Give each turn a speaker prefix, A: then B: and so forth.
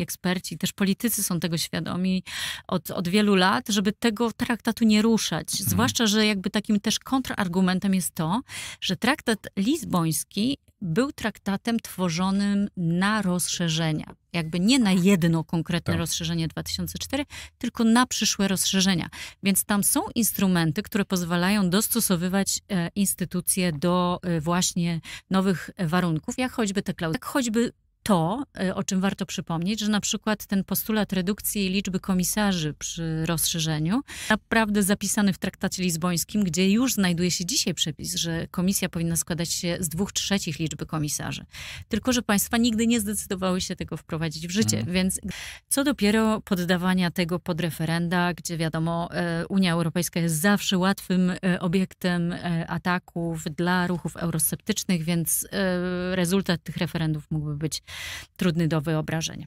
A: eksperci, też politycy są tego świadomi od, od wielu lat, żeby tego traktatu nie ruszać. Mhm. Zwłaszcza, że jakby takim też kontrargumentem jest to, że traktat lizboński był traktatem tworzonym na rozszerzenia. Jakby nie na tak. jedno konkretne tak. rozszerzenie 2004, tylko na przyszłe rozszerzenia. Więc tam są instrumenty, które pozwalają dostosowywać e, instytucje do e, właśnie nowych warunków, jak choćby te klauzule. jak choćby to, y, o czym warto przypomnieć, że na przykład ten postulat redukcji liczby komisarzy przy rozszerzeniu, naprawdę zapisany w traktacie lizbońskim, gdzie już znajduje się dzisiaj przepis, że komisja powinna składać się z dwóch trzecich liczby komisarzy. Tylko, że państwa nigdy nie zdecydowały się tego wprowadzić w życie. Mhm. Więc co dopiero poddawania tego pod referenda, gdzie wiadomo, e, Unia Europejska jest zawsze łatwym e, obiektem e, ataków dla ruchów eurosceptycznych, więc rezultat tych referendów mógłby być trudny do wyobrażenia.